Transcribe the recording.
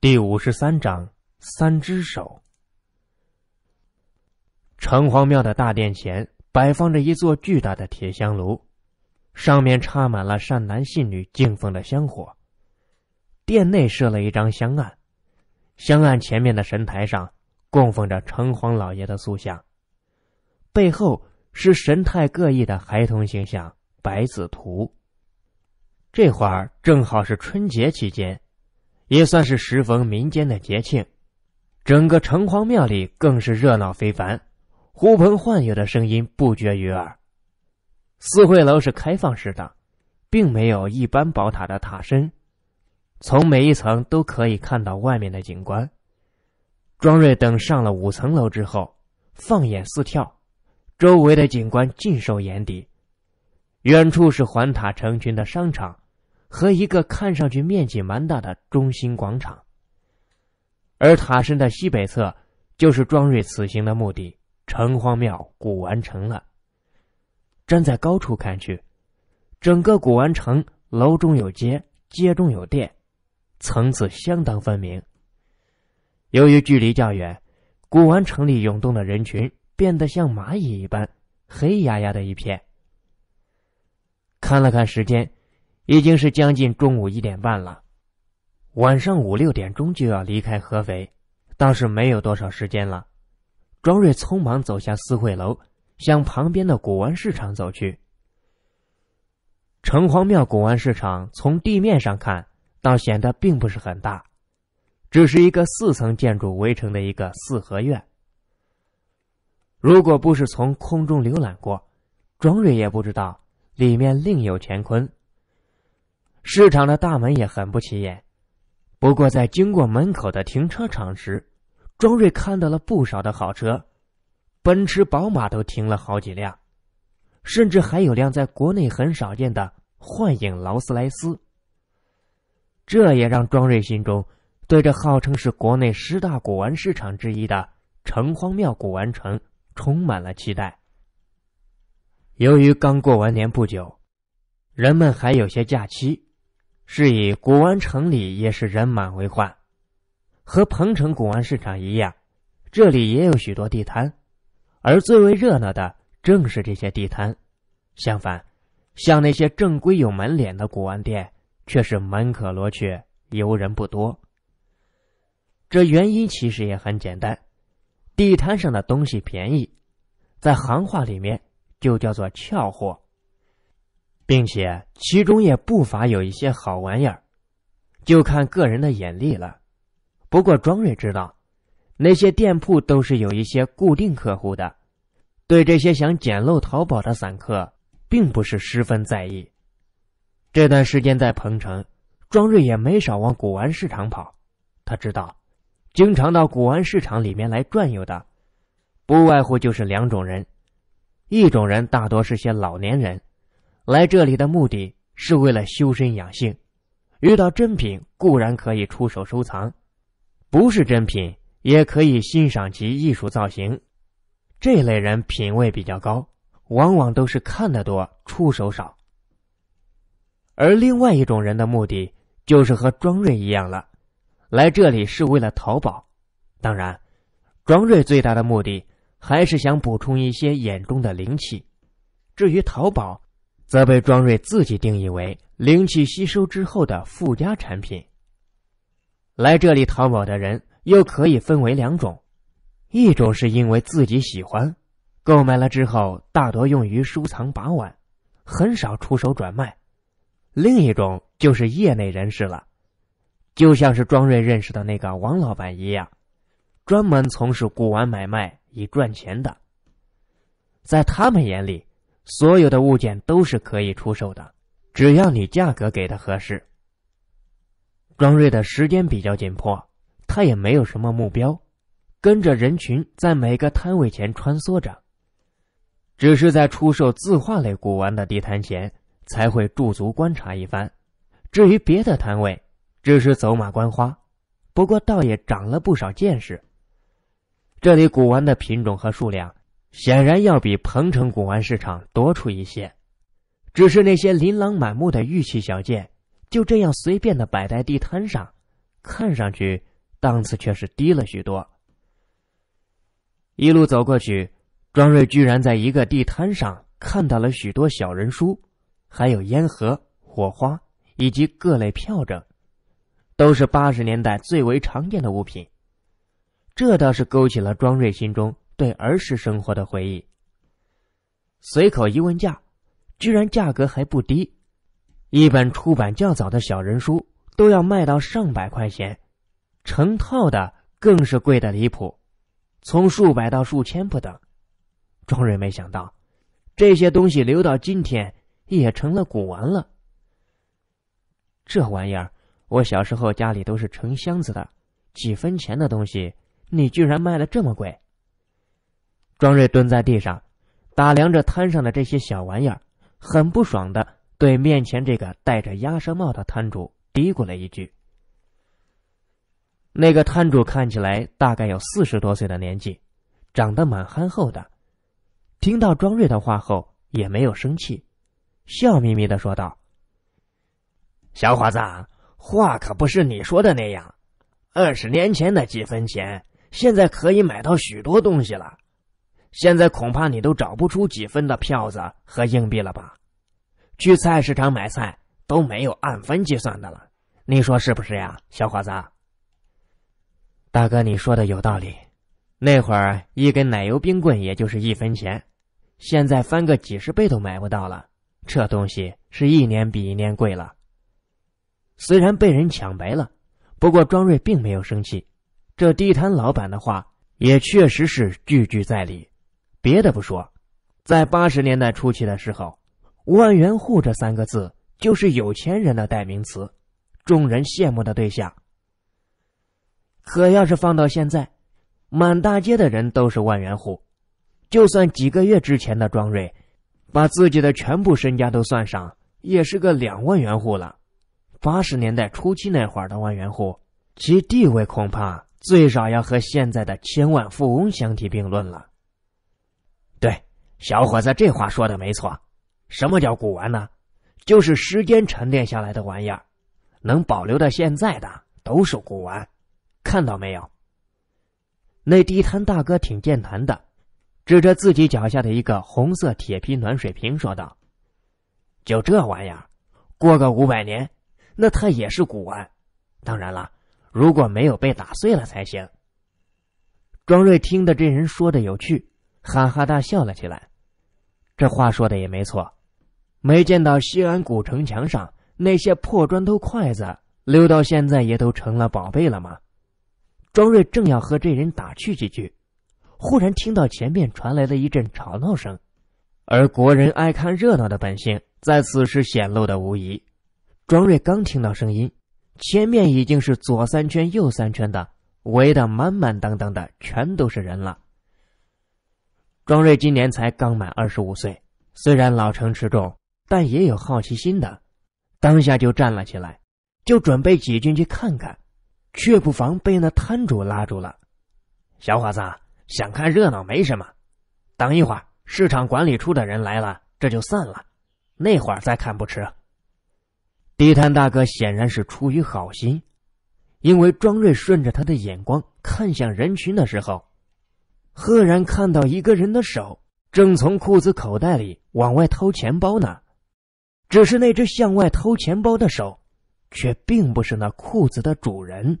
第五十三章三只手。城隍庙的大殿前摆放着一座巨大的铁香炉，上面插满了善男信女敬奉的香火。殿内设了一张香案，香案前面的神台上供奉着城隍老爷的塑像，背后是神态各异的孩童形象百子图。这会儿正好是春节期间。也算是时逢民间的节庆，整个城隍庙里更是热闹非凡，呼朋唤友的声音不绝于耳。四会楼是开放式的，并没有一般宝塔的塔身，从每一层都可以看到外面的景观。庄瑞等上了五层楼之后，放眼四眺，周围的景观尽收眼底，远处是环塔成群的商场。和一个看上去面积蛮大的中心广场，而塔身的西北侧就是庄瑞此行的目的——城隍庙古玩城了。站在高处看去，整个古玩城楼中有街，街中有店，层次相当分明。由于距离较远，古玩城里涌动的人群变得像蚂蚁一般，黑压压的一片。看了看时间。已经是将近中午一点半了，晚上五六点钟就要离开合肥，倒是没有多少时间了。庄睿匆忙走下四惠楼，向旁边的古玩市场走去。城隍庙古玩市场从地面上看，倒显得并不是很大，只是一个四层建筑围成的一个四合院。如果不是从空中浏览过，庄睿也不知道里面另有乾坤。市场的大门也很不起眼，不过在经过门口的停车场时，庄瑞看到了不少的好车，奔驰、宝马都停了好几辆，甚至还有辆在国内很少见的幻影劳斯莱斯。这也让庄瑞心中对这号称是国内十大古玩市场之一的城隍庙古玩城充满了期待。由于刚过完年不久，人们还有些假期。是以古玩城里也是人满为患，和彭城古玩市场一样，这里也有许多地摊，而最为热闹的正是这些地摊。相反，像那些正规有门脸的古玩店，却是门可罗雀，游人不多。这原因其实也很简单，地摊上的东西便宜，在行话里面就叫做俏货。并且其中也不乏有一些好玩意儿，就看个人的眼力了。不过庄瑞知道，那些店铺都是有一些固定客户的，对这些想捡漏淘宝的散客，并不是十分在意。这段时间在彭城，庄瑞也没少往古玩市场跑。他知道，经常到古玩市场里面来转悠的，不外乎就是两种人：一种人大多是些老年人。来这里的目的是为了修身养性，遇到珍品固然可以出手收藏，不是珍品也可以欣赏其艺术造型。这类人品味比较高，往往都是看得多，出手少。而另外一种人的目的就是和庄瑞一样了，来这里是为了淘宝。当然，庄瑞最大的目的还是想补充一些眼中的灵气。至于淘宝，则被庄睿自己定义为灵气吸收之后的附加产品。来这里淘宝的人又可以分为两种，一种是因为自己喜欢，购买了之后大多用于收藏把玩，很少出手转卖；另一种就是业内人士了，就像是庄睿认识的那个王老板一样，专门从事古玩买卖以赚钱的。在他们眼里。所有的物件都是可以出售的，只要你价格给的合适。庄瑞的时间比较紧迫，他也没有什么目标，跟着人群在每个摊位前穿梭着。只是在出售字画类古玩的地摊前才会驻足观察一番，至于别的摊位，只是走马观花。不过倒也长了不少见识。这里古玩的品种和数量。显然要比彭城古玩市场多出一些，只是那些琳琅满目的玉器小件就这样随便的摆在地摊上，看上去档次却是低了许多。一路走过去，庄瑞居然在一个地摊上看到了许多小人书，还有烟盒、火花以及各类票证，都是八十年代最为常见的物品，这倒是勾起了庄瑞心中。对儿时生活的回忆。随口一问价，居然价格还不低。一本出版较早的小人书都要卖到上百块钱，成套的更是贵得离谱，从数百到数千不等。庄人没想到，这些东西留到今天也成了古玩了。这玩意儿，我小时候家里都是成箱子的，几分钱的东西，你居然卖了这么贵？庄瑞蹲在地上，打量着摊上的这些小玩意儿，很不爽的对面前这个戴着鸭舌帽的摊主嘀咕了一句。那个摊主看起来大概有四十多岁的年纪，长得蛮憨厚的。听到庄瑞的话后，也没有生气，笑眯眯的说道：“小伙子，话可不是你说的那样，二十年前的几分钱，现在可以买到许多东西了。”现在恐怕你都找不出几分的票子和硬币了吧？去菜市场买菜都没有按分计算的了，你说是不是呀，小伙子？大哥，你说的有道理。那会儿一根奶油冰棍也就是一分钱，现在翻个几十倍都买不到了，这东西是一年比一年贵了。虽然被人抢白了，不过庄瑞并没有生气，这地摊老板的话也确实是句句在理。别的不说，在八十年代初期的时候，“万元户”这三个字就是有钱人的代名词，众人羡慕的对象。可要是放到现在，满大街的人都是万元户，就算几个月之前的庄瑞，把自己的全部身家都算上，也是个两万元户了。八十年代初期那会儿的万元户，其地位恐怕最少要和现在的千万富翁相提并论了。对，小伙子，这话说的没错。什么叫古玩呢？就是时间沉淀下来的玩意儿，能保留到现在的都是古玩。看到没有？那地摊大哥挺健谈的，指着自己脚下的一个红色铁皮暖水瓶说道：“就这玩意儿，过个五百年，那它也是古玩。当然了，如果没有被打碎了才行。”庄瑞听得这人说的有趣。哈哈大笑了起来，这话说的也没错，没见到西安古城墙上那些破砖头、筷子留到现在也都成了宝贝了吗？庄瑞正要和这人打趣几句，忽然听到前面传来了一阵吵闹声，而国人爱看热闹的本性在此时显露的无疑。庄瑞刚听到声音，前面已经是左三圈、右三圈的围得满满当当的，全都是人了。庄瑞今年才刚满二十五岁，虽然老成持重，但也有好奇心的，当下就站了起来，就准备挤进去看看，却不妨被那摊主拉住了。小伙子想看热闹没什么，等一会儿市场管理处的人来了，这就散了，那会儿再看不迟。地摊大哥显然是出于好心，因为庄瑞顺着他的眼光看向人群的时候。赫然看到一个人的手正从裤子口袋里往外掏钱包呢，只是那只向外掏钱包的手，却并不是那裤子的主人。